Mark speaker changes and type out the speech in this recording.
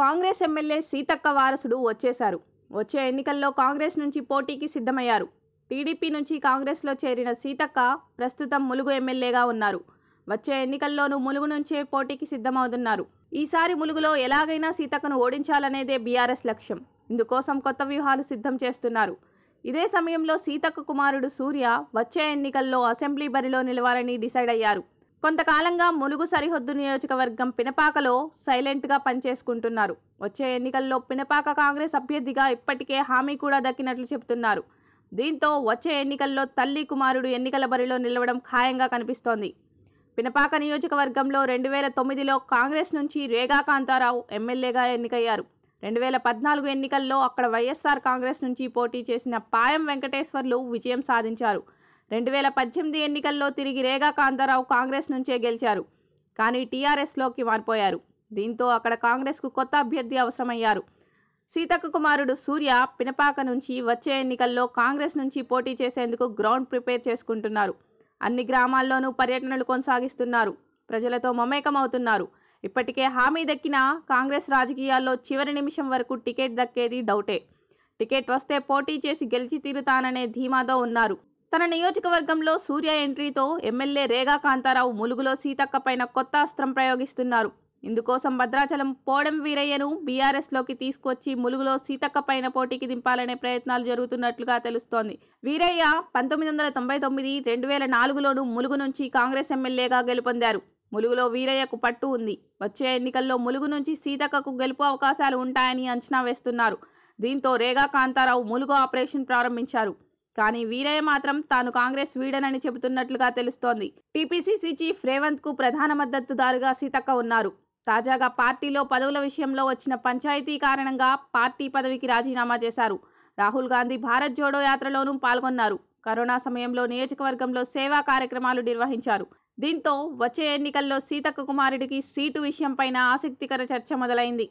Speaker 1: Congress MLA Seethakka వారసుడు వచ్చేశారు వచ్చే ఎన్నికల్లో కాంగ్రెస్ నుంచి పోటీకి సిద్ధమయ్యారు టీడీపీ నుంచి కాంగ్రెస్లో చేరిన సీతక్క ప్రస్తుతం ములుగు ఎమ్మెల్యేగా ఉన్నారు వచ్చే ఎన్నికల్లోనూ ములుగు నుంచే పోటీకి సిద్ధమవుతున్నారు ఈసారి ములుగులో ఎలాగైనా సీతక్కను ఓడించాలనేదే బీఆర్ఎస్ లక్ష్యం ఇందుకోసం కొత్త వ్యూహాలు సిద్ధం చేస్తున్నారు ఇదే సమయంలో సీతక్క కుమారుడు సూర్య వచ్చే ఎన్నికల్లో అసెంబ్లీ బరిలో నిలవాలని డిసైడ్ అయ్యారు కొంతకాలంగా ములుగు సరిహద్దు నియోజకవర్గం పినపాకలో సైలెంట్గా పనిచేసుకుంటున్నారు వచ్చే ఎన్నికల్లో పినపాక కాంగ్రెస్ అభ్యర్థిగా ఇప్పటికే హామీ కూడా దక్కినట్లు చెబుతున్నారు దీంతో వచ్చే ఎన్నికల్లో తల్లి కుమారుడు ఎన్నికల బరిలో నిలవడం ఖాయంగా కనిపిస్తోంది పినపాక నియోజకవర్గంలో రెండు వేల తొమ్మిదిలో కాంగ్రెస్ నుంచి రేగా కాంతారావు ఎమ్మెల్యేగా ఎన్నికయ్యారు రెండు వేల పద్నాలుగు ఎన్నికల్లో అక్కడ వైఎస్ఆర్ కాంగ్రెస్ నుంచి పోటీ చేసిన పాయం వెంకటేశ్వర్లు విజయం సాధించారు రెండు వేల పద్దెనిమిది ఎన్నికల్లో తిరిగి రేగా కాంతారావు కాంగ్రెస్ నుంచే గెలిచారు కానీ టీఆర్ఎస్లోకి మారిపోయారు దీంతో అక్కడ కాంగ్రెస్కు కొత్త అభ్యర్థి అవసరమయ్యారు సీతక్క కుమారుడు సూర్య పినపాక నుంచి వచ్చే ఎన్నికల్లో కాంగ్రెస్ నుంచి పోటీ చేసేందుకు గ్రౌండ్ ప్రిపేర్ చేసుకుంటున్నారు అన్ని గ్రామాల్లోనూ పర్యటనలు కొనసాగిస్తున్నారు ప్రజలతో మమేకమవుతున్నారు ఇప్పటికే హామీ దక్కిన కాంగ్రెస్ రాజకీయాల్లో చివరి నిమిషం వరకు టికెట్ దక్కేది డౌటే టికెట్ వస్తే పోటీ చేసి గెలిచి తీరుతాననే ధీమాతో ఉన్నారు తన నియోజకవర్గంలో సూర్య ఎంట్రీతో ఎమ్మెల్యే రేగా కాంతారావు ములుగులో సీతక్క పైన కొత్త అస్త్రం ప్రయోగిస్తున్నారు ఇందుకోసం భద్రాచలం పోడం వీరయ్యను బీఆర్ఎస్లోకి తీసుకొచ్చి ములుగులో సీతక్క పైన పోటీకి దింపాలనే ప్రయత్నాలు జరుగుతున్నట్లుగా తెలుస్తోంది వీరయ్య పంతొమ్మిది వందల తొంభై తొమ్మిది రెండు వేల నాలుగులోనూ ములుగు నుంచి కాంగ్రెస్ ఎమ్మెల్యేగా గెలుపొందారు ములుగులో వీరయ్యకు పట్టు ఉంది వచ్చే ఎన్నికల్లో ములుగు నుంచి సీతక్కకు గెలుపు అవకాశాలు ఉంటాయని అంచనా వేస్తున్నారు దీంతో రేగా కాంతారావు ములుగు ఆపరేషన్ ప్రారంభించారు కానీ వీరయ్య మాత్రం తాను కాంగ్రెస్ వీడనని చెబుతున్నట్లుగా తెలుస్తోంది టీపీసీసీ చీఫ్ రేవంత్ కు ప్రధాన మద్దతుదారుగా సీతక్క ఉన్నారు తాజాగా పార్టీలో పదవుల విషయంలో వచ్చిన పంచాయతీ కారణంగా పార్టీ పదవికి రాజీనామా చేశారు రాహుల్ గాంధీ భారత్ జోడో యాత్రలోనూ పాల్గొన్నారు కరోనా సమయంలో నియోజకవర్గంలో సేవా కార్యక్రమాలు నిర్వహించారు దీంతో వచ్చే ఎన్నికల్లో సీతక్క కుమారుడికి సీటు విషయంపైన ఆసక్తికర చర్చ మొదలైంది